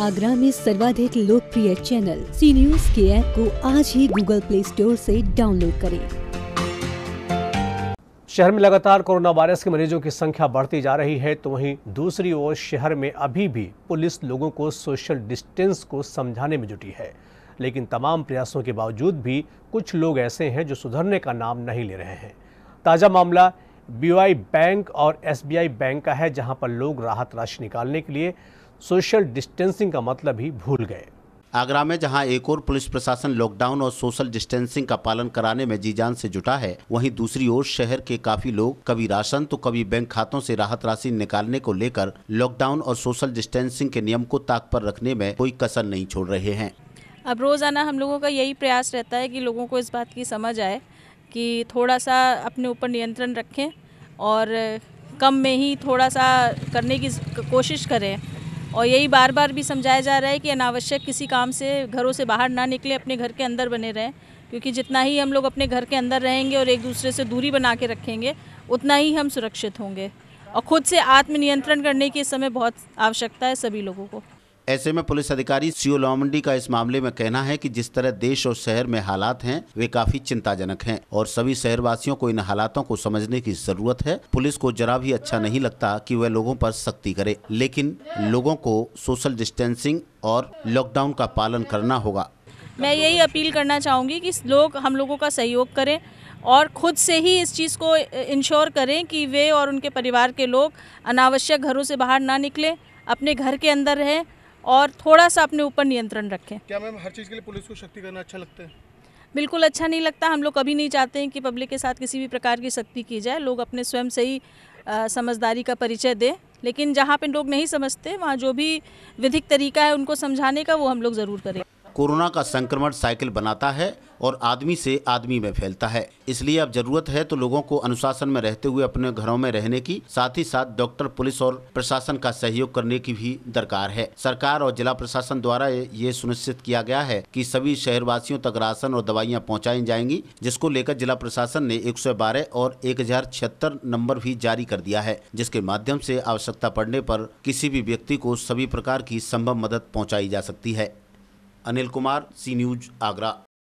आगरा में सर्वाधिक लोकप्रिय चैनल सी न्यूज के ऐप को आज ही गूगल प्ले स्टोर से डाउनलोड करें शहर में लगातार कोरोना वायरस के मरीजों की संख्या बढ़ती जा रही है तो वहीं दूसरी ओर शहर में अभी भी पुलिस लोगों को सोशल डिस्टेंस को समझाने में जुटी है लेकिन तमाम प्रयासों के बावजूद भी कुछ लोग ऐसे हैं जो सुधरने का नाम नहीं ले रहे हैं ताज़ा मामला बीवाई बैंक और एसबीआई बैंक का है जहां पर लोग राहत राशि निकालने के लिए सोशल डिस्टेंसिंग का मतलब ही भूल गए आगरा में जहां एक और पुलिस प्रशासन लॉकडाउन और सोशल डिस्टेंसिंग का पालन कराने में जी जान से जुटा है वहीं दूसरी ओर शहर के काफी लोग कभी राशन तो कभी बैंक खातों से राहत राशि निकालने को लेकर लॉकडाउन और सोशल डिस्टेंसिंग के नियम को ताक पर रखने में कोई कसर नहीं छोड़ रहे हैं अब रोज़ाना हम लोगों का यही प्रयास रहता है कि लोगों को इस बात की समझ आए कि थोड़ा सा अपने ऊपर नियंत्रण रखें और कम में ही थोड़ा सा करने की कोशिश करें और यही बार बार भी समझाया जा रहा है कि अनावश्यक किसी काम से घरों से बाहर ना निकले अपने घर के अंदर बने रहें क्योंकि जितना ही हम लोग अपने घर के अंदर रहेंगे और एक दूसरे से दूरी बना के रखेंगे उतना ही हम सुरक्षित होंगे और ख़ुद से आत्मनियंत्रण करने की इस समय बहुत आवश्यकता है सभी लोगों को ऐसे में पुलिस अधिकारी सीओ लोमंडी का इस मामले में कहना है कि जिस तरह देश और शहर में हालात हैं वे काफी चिंताजनक हैं और सभी शहर वासियों को इन हालातों को समझने की जरूरत है पुलिस को जरा भी अच्छा नहीं लगता कि वह लोगों पर सख्ती करे लेकिन लोगों को सोशल डिस्टेंसिंग और लॉकडाउन का पालन करना होगा मैं यही अपील करना चाहूँगी कि लोग हम लोगों का सहयोग करें और ख़ुद से ही इस चीज़ को इंश्योर करें कि वे और उनके परिवार के लोग अनावश्यक घरों से बाहर ना निकलें अपने घर के अंदर रहें और थोड़ा सा अपने ऊपर नियंत्रण रखें क्या मैम हर चीज़ के लिए पुलिस को शक्ति करना अच्छा लगता है बिल्कुल अच्छा नहीं लगता हम लोग कभी नहीं चाहते हैं कि पब्लिक के साथ किसी भी प्रकार की शक्ति की जाए लोग अपने स्वयं से ही समझदारी का परिचय दें लेकिन जहाँ पे लोग नहीं समझते वहाँ जो भी विधिक तरीका है उनको समझाने का वो हम लोग ज़रूर करें कोरोना का संक्रमण साइकिल बनाता है और आदमी से आदमी में फैलता है इसलिए अब जरूरत है तो लोगों को अनुशासन में रहते हुए अपने घरों में रहने की साथ ही साथ डॉक्टर पुलिस और प्रशासन का सहयोग करने की भी दरकार है सरकार और जिला प्रशासन द्वारा ये सुनिश्चित किया गया है कि सभी शहरवासियों तक राशन और दवाइयाँ पहुँचाई जाएंगी जिसको लेकर जिला प्रशासन ने एक और एक नंबर भी जारी कर दिया है जिसके माध्यम से आवश्यकता पड़ने पर किसी भी व्यक्ति को सभी प्रकार की संभव मदद पहुँचाई जा सकती है अनिल कुमार सी न्यूज आगरा